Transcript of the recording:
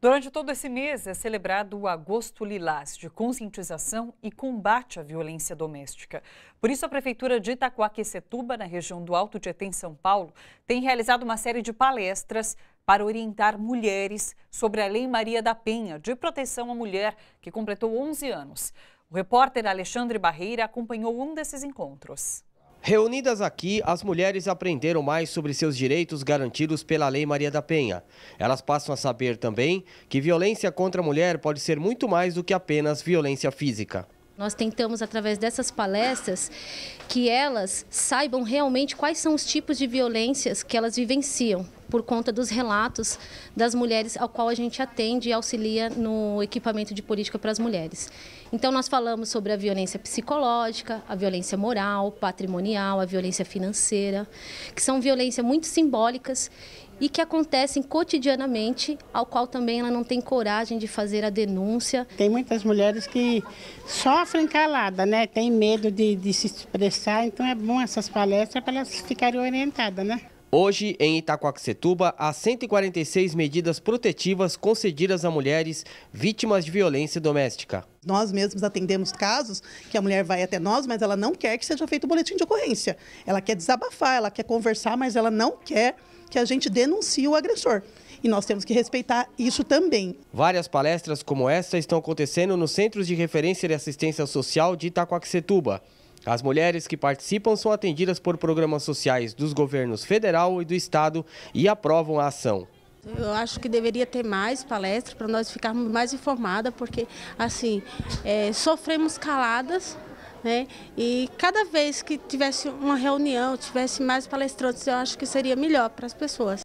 Durante todo esse mês é celebrado o Agosto Lilás, de conscientização e combate à violência doméstica. Por isso, a Prefeitura de Itacoaquecetuba, na região do Alto Tietê, em São Paulo, tem realizado uma série de palestras para orientar mulheres sobre a Lei Maria da Penha de proteção à mulher, que completou 11 anos. O repórter Alexandre Barreira acompanhou um desses encontros. Reunidas aqui, as mulheres aprenderam mais sobre seus direitos garantidos pela Lei Maria da Penha. Elas passam a saber também que violência contra a mulher pode ser muito mais do que apenas violência física. Nós tentamos, através dessas palestras, que elas saibam realmente quais são os tipos de violências que elas vivenciam, por conta dos relatos das mulheres ao qual a gente atende e auxilia no equipamento de política para as mulheres. Então, nós falamos sobre a violência psicológica, a violência moral, patrimonial, a violência financeira, que são violências muito simbólicas e que acontecem cotidianamente, ao qual também ela não tem coragem de fazer a denúncia. Tem muitas mulheres que sofrem calada, né? Tem medo de, de se expressar, então é bom essas palestras para elas ficarem orientadas, né? Hoje, em Itacoaxetuba, há 146 medidas protetivas concedidas a mulheres vítimas de violência doméstica. Nós mesmos atendemos casos que a mulher vai até nós, mas ela não quer que seja feito o boletim de ocorrência. Ela quer desabafar, ela quer conversar, mas ela não quer que a gente denuncie o agressor e nós temos que respeitar isso também. Várias palestras como esta estão acontecendo nos Centros de Referência de Assistência Social de Itacoaxetuba. As mulheres que participam são atendidas por programas sociais dos governos federal e do estado e aprovam a ação. Eu acho que deveria ter mais palestras para nós ficarmos mais informadas, porque assim é, sofremos caladas. Né? E cada vez que tivesse uma reunião, tivesse mais palestrantes, eu acho que seria melhor para as pessoas.